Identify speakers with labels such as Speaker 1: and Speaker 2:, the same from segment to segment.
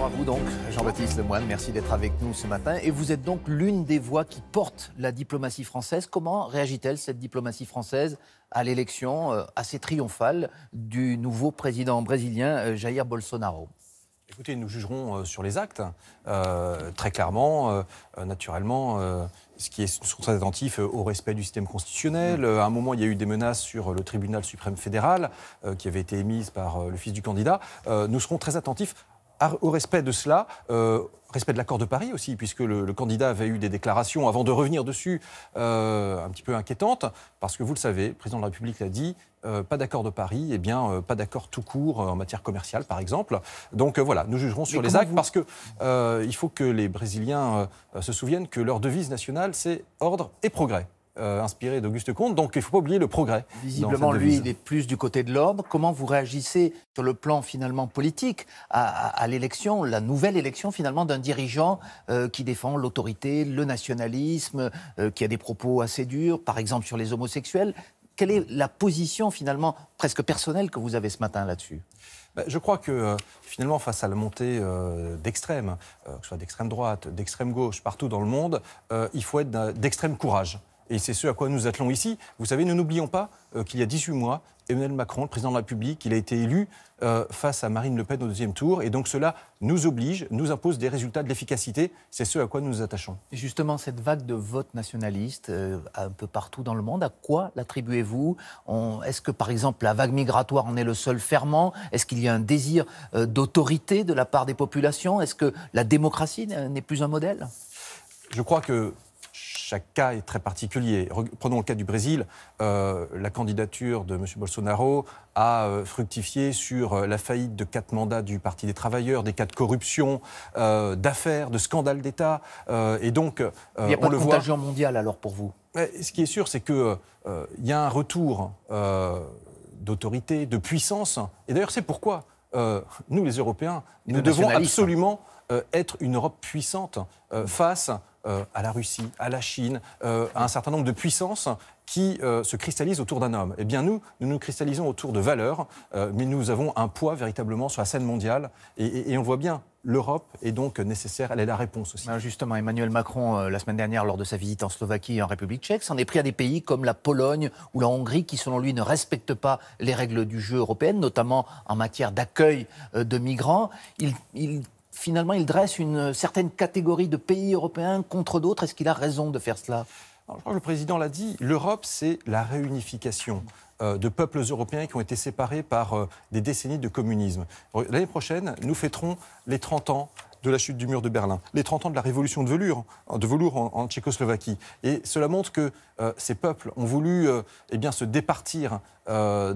Speaker 1: Bonjour à vous donc, Jean-Baptiste Lemoine, merci d'être avec nous ce matin. Et vous êtes donc l'une des voix qui porte la diplomatie française. Comment réagit-elle, cette diplomatie française, à l'élection euh, assez triomphale du nouveau président brésilien euh, Jair Bolsonaro
Speaker 2: Écoutez, nous jugerons euh, sur les actes. très clairement, naturellement, ce qui est, nous serons très attentifs au respect du système constitutionnel. Mm. À un moment, il y a eu des menaces sur le tribunal suprême fédéral qui avait été émises par le fils du candidat. nous serons très attentifs ah, au respect de cela, au euh, respect de l'accord de Paris aussi, puisque le, candidat avait eu des déclarations avant de revenir dessus euh, un petit peu inquiétantes, parce que vous le savez, le président de la République l'a dit, euh, pas d'accord de Paris, et eh bien pas d'accord tout court en matière commerciale, par exemple. Donc voilà, nous jugerons sur les actes, parce que il faut que les Brésiliens se souviennent que leur devise nationale, c'est ordre et progrès.
Speaker 1: Euh, inspiré d'Auguste Comte, donc il ne faut pas oublier le progrès. Visiblement, lui, il est plus du côté de l'ordre. Comment vous réagissez sur le plan finalement politique à, l'élection, la nouvelle élection finalement d'un dirigeant euh, qui défend l'autorité, le nationalisme, euh, qui a des propos assez durs, par exemple sur les homosexuels Quelle est la position finalement presque personnelle que vous avez ce matin là-dessus ben, je crois que finalement, face à la montée d'extrêmes, d'extrême,
Speaker 2: que ce soit d'extrême droite, d'extrême gauche, partout dans le monde, il faut être d'extrême courage. Et c'est ce à quoi nous attelons ici. Vous savez, nous n'oublions pas euh, qu'il y a 18 mois, Emmanuel Macron, le président de la République, il a été élu euh, face à Marine Le Pen au deuxième tour. Et donc cela nous oblige, nous impose des
Speaker 1: résultats de l'efficacité. C'est ce à quoi nous nous attachons. Et justement, cette vague de vote nationaliste euh, un peu partout dans le monde, à quoi l'attribuez-vous Est-ce que, par exemple, la vague migratoire en est le seul ferment Est-ce qu'il y a un désir d'autorité de la part des populations Est-ce que la démocratie n'est plus un modèle Je crois que chaque cas est très particulier.
Speaker 2: prenons le cas du Brésil. Euh, la candidature de M. Bolsonaro a euh, fructifié sur euh, la faillite de quatre mandats du Parti des Travailleurs, des cas de corruption, d'affaires, de scandales d'État. et donc, Il n'y a pas le contagion
Speaker 1: mondial alors pour vous
Speaker 2: Ce qui est sûr, c'est qu'il y a un retour d'autorité, de puissance. Et d'ailleurs, c'est pourquoi nous, les Européens, nous devons absolument être une Europe puissante face euh, à la Russie, à la Chine, euh, à un certain nombre de puissances qui euh, se cristallisent autour d'un homme. Eh bien, nous, nous nous cristallisons autour de valeurs, mais nous avons un poids véritablement sur la scène mondiale. Et, et, on voit bien, l'Europe est donc
Speaker 1: nécessaire, elle est la réponse aussi. Ben justement, Emmanuel Macron, la semaine dernière, lors de sa visite en Slovaquie et en République tchèque, s'en est pris à des pays comme la Pologne ou la Hongrie qui, selon lui, ne respectent pas les règles du jeu européenne, notamment en matière d'accueil de migrants. Il, il finalement, il dresse une certaine catégorie de pays européens contre d'autres. Est-ce qu'il a raison de faire cela je crois que le président
Speaker 2: l'a dit, l'Europe, c'est la réunification euh, de peuples européens qui ont été séparés par euh, des décennies de communisme. L'année prochaine, nous fêterons les 30 ans de la chute du mur de Berlin, les 30 ans de la révolution de velours, hein, en, Tchécoslovaquie. Et cela montre que euh, ces peuples ont voulu eh bien, se départir euh,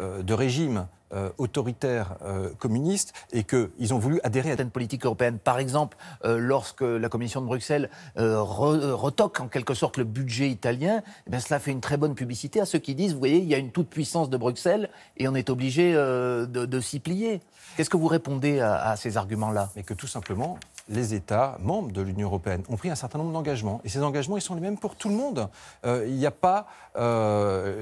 Speaker 2: euh, de
Speaker 1: régime euh, autoritaire communiste et qu'ils ont voulu adhérer à certaines politiques européennes. Par exemple, lorsque la Commission de Bruxelles retoque en quelque sorte le budget italien, eh cela fait une très bonne publicité à ceux qui disent, vous voyez, il y a une toute-puissance de Bruxelles et on est obligé de, s'y plier. Qu'est-ce que vous répondez à, à ces arguments-là Mais que tout simplement,
Speaker 2: les États membres de l'Union européenne ont pris un certain nombre d'engagements. Et ces engagements, ils sont les mêmes pour tout le monde. Il n'y a pas...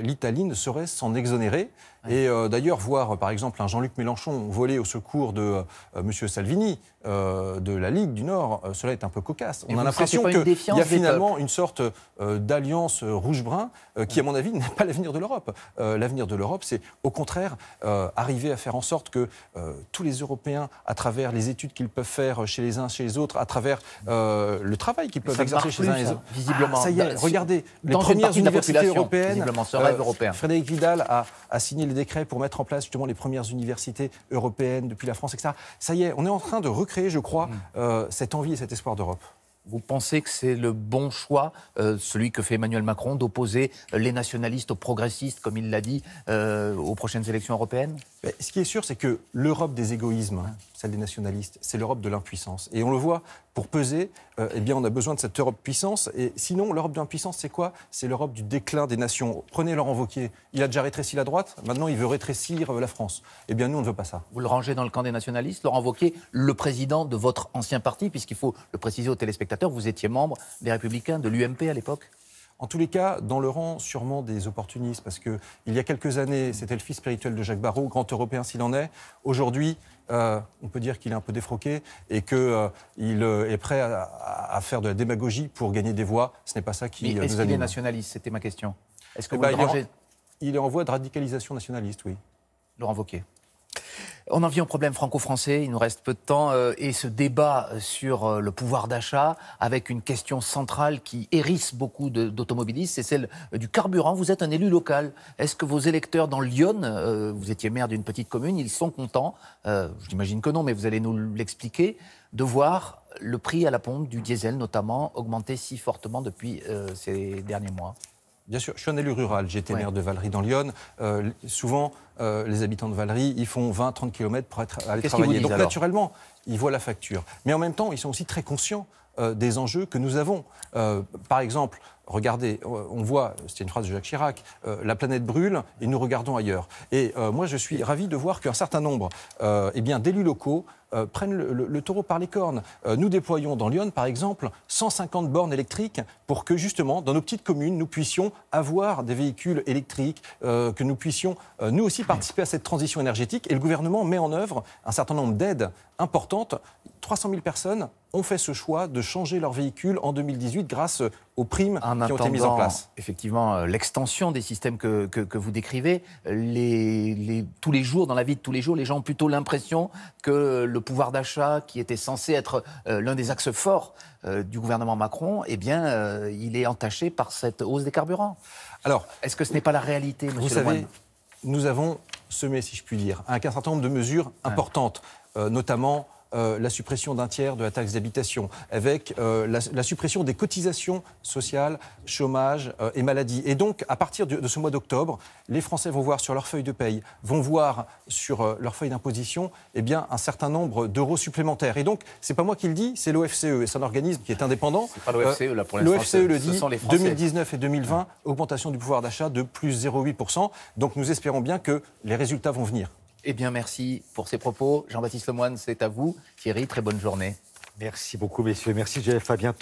Speaker 2: L'Italie ne serait s'en exonérer. Et euh, d'ailleurs, voir par exemple un Jean-Luc Mélenchon voler au secours de euh, euh, M. Salvini, euh, de la Ligue du Nord, euh, cela est un peu cocasse. On a l'impression qu'il y a finalement une sorte euh, d'alliance rouge-brun qui, à mon avis, n'est pas l'avenir de l'Europe. l'avenir de l'Europe, c'est au contraire arriver à faire en sorte que tous les Européens, à travers les études qu'ils peuvent faire chez les uns, chez les autres, à travers le travail qu'ils peuvent exercer chez les uns et les autres. Visiblement. Ah, ça y est, bah, regardez, les premières universités européennes. européen. Frédéric Vidal a, signé le décret pour mettre en place justement les premières universités européennes depuis la France, etc. Ça y est, on est en train de recruter je crois, mm.
Speaker 1: euh, cette envie et cet espoir d'Europe vous pensez que c'est le bon choix, euh, celui que fait Emmanuel Macron, d'opposer les nationalistes aux progressistes, comme il l'a dit, euh, aux prochaines élections européennes Ce qui est sûr, c'est que l'Europe des égoïsmes, celle des nationalistes, c'est l'Europe de l'impuissance.
Speaker 2: Et on le voit, pour peser, euh, eh bien, on a besoin de cette Europe puissance. Et sinon, l'Europe de l'impuissance, c'est quoi C'est l'Europe du déclin des nations. Prenez Laurent Wauquiez. Il a déjà rétréci la droite, maintenant il veut rétrécir la
Speaker 1: France. Eh bien, nous, on ne veut pas ça. Vous le rangez dans le camp des nationalistes, Laurent Wauquiez, le président de votre ancien parti, puisqu'il faut le préciser aux téléspectateurs vous étiez membre des Républicains de l'UMP à l'époque en
Speaker 2: tous les cas, dans le rang sûrement des opportunistes, parce que il y a quelques années, c'était le fils spirituel de Jacques Barrault, grand européen s'il en est. Aujourd'hui, euh, on peut dire qu'il est un peu défroqué et qu'il euh, euh, est prêt à, faire de la démagogie pour gagner des voix. Ce n'est pas ça qui est-ce qu'il est
Speaker 1: nationaliste C'était ma question. Est-ce que eh ben, il, est en, il est en voie de radicalisation nationaliste, oui. Laurent Wauquiez. On en vient au problème franco-français, il nous reste peu de temps, euh, et ce débat sur euh, le pouvoir d'achat, avec une question centrale qui hérisse beaucoup d'automobilistes, c'est celle euh, du carburant. Vous êtes un élu local. Est-ce que vos électeurs dans Lyon, vous étiez maire d'une petite commune, ils sont contents, je j'imagine que non, mais vous allez nous l'expliquer, de voir le prix à la pompe du diesel notamment augmenter si fortement depuis ces derniers mois
Speaker 2: Bien sûr, je suis un élu rural, j'étais maire de Valérie dans Lyon. souvent, euh, les habitants de Valery, ils font 20-30 km pour être, aller travailler. Donc naturellement, ils voient la facture. Mais en même temps, ils sont aussi très conscients euh, des enjeux que nous avons. Euh, par exemple, regardez, on voit, c'était une phrase de Jacques Chirac, la planète brûle et nous regardons ailleurs. Et moi, je suis ravi de voir qu'un certain nombre euh, eh bien, d'élus locaux prennent le, taureau par les cornes. nous déployons dans Lyon, par exemple, 150 bornes électriques pour que, justement, dans nos petites communes, nous puissions avoir des véhicules électriques, que nous puissions, nous aussi, participer à cette transition énergétique et le gouvernement met en œuvre un certain nombre d'aides importantes. 300 000 personnes
Speaker 1: ont fait ce choix de changer leur véhicule en 2018 grâce aux primes qui ont été mises en place. Effectivement, euh, l'extension des systèmes que, que, vous décrivez, les, les, tous les jours, dans la vie de tous les jours, les gens ont plutôt l'impression que le pouvoir d'achat, qui était censé être euh, l'un des axes forts euh, du gouvernement Macron, eh bien, il est entaché par cette hausse des carburants. Alors, est-ce que ce n'est pas la réalité, monsieur vous savez, nous avons semé,
Speaker 2: si je puis dire, un certain nombre de mesures importantes, euh, notamment euh, la suppression d'un tiers de la taxe d'habitation, avec euh, la, suppression des cotisations sociales, chômage euh, et maladie. Et donc, à partir de, ce mois d'octobre, les Français vont voir sur leur feuille de paye, vont voir sur leur feuille d'imposition, eh bien, un certain nombre d'euros supplémentaires. Et donc, n'est pas moi qui le dis, c'est l'OFCE. C'est un organisme qui est indépendant. pas l'OFCE, là, pour L'OFCE le dit, 2019 et
Speaker 1: 2020, augmentation du pouvoir d'achat de plus 0,8%. Donc, nous espérons bien que les résultats vont venir. Eh bien, merci pour ces propos. Jean-Baptiste Lemoine, c'est à vous. Thierry, très bonne journée. Merci beaucoup, messieurs. Merci, Jeff. À bientôt.